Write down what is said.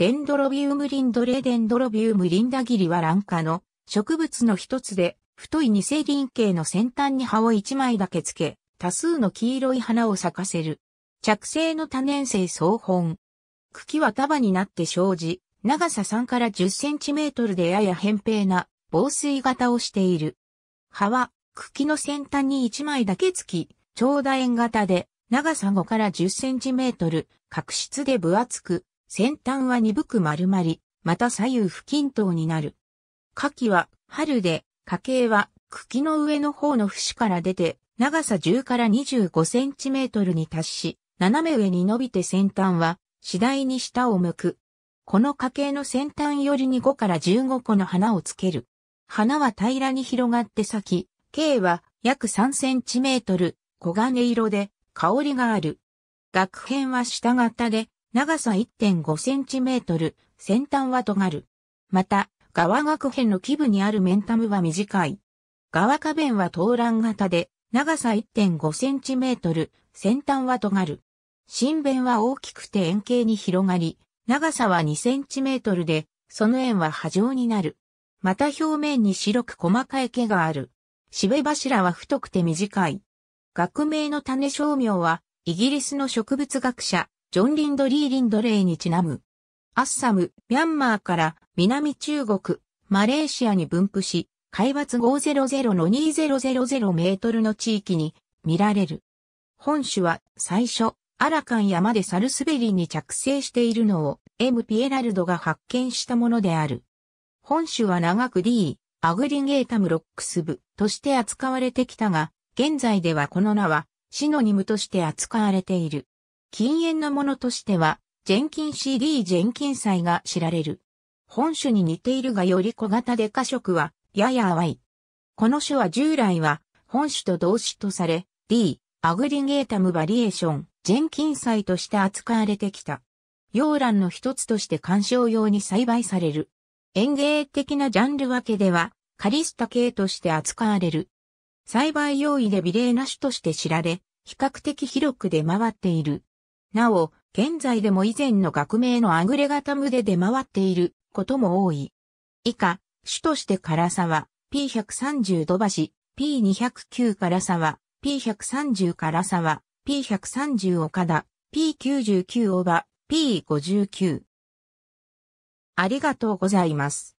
デンドロビウムリンドレデンドロビウムリンダギリは卵化の植物の一つで、太い二世輪形の先端に葉を一枚だけつけ、多数の黄色い花を咲かせる。着生の多年生草本。茎は束になって生じ、長さ3から10センチメートルでやや扁平な防水型をしている。葉は茎の先端に1枚だけつき、長楕円型で長さ5から10センチメートル、角質で分厚く、先端は鈍く丸まり、また左右不均等になる。花季は春で、花茎は茎の上の方の節から出て、長さ10から25センチメートルに達し、斜め上に伸びて先端は次第に下を向く。この花茎の先端よりに5から15個の花をつける。花は平らに広がって咲き、茎は約3センチメートル、黄金色で香りがある。楽片は下型で長さ1.5センチメートル、先端は尖る。また、側学辺の基部にあるメンタムは短い。側下弁は東卵型で、長さ1.5センチメートル、先端は尖る。新弁は大きくて円形に広がり、長さは2センチメートルで、その円は波状になる。また表面に白く細かい毛がある。しべ柱は太くて短い。学名の種商名は、イギリスの植物学者、ジョン・リンドリー・リンドレイにちなむ。アッサム、ミャンマーから南中国、マレーシアに分布し、海抜500の2000メートルの地域に見られる。本種は最初、アラカン山でサルスベリに着生しているのをエム・ピエラルドが発見したものである。本種は長く D. アグリゲータムロックス部として扱われてきたが、現在ではこの名はシノニムとして扱われている。禁煙のものとしては、ジェンキン CD ジェンキン祭が知られる。本種に似ているがより小型で過食は、やや淡い。この種は従来は、本種と同種とされ、D、アグリゲータムバリエーション、ジェンキン祭として扱われてきた。洋蘭の一つとして観賞用に栽培される。園芸的なジャンル分けでは、カリスタ系として扱われる。栽培用意で美麗な種として知られ、比較的広く出回っている。なお、現在でも以前の学名のアグレガタムで出回っていることも多い。以下、種として唐さは P130 土橋、P209 唐さは P130 唐さは P130 岡田、P99 オバ、P59。ありがとうございます。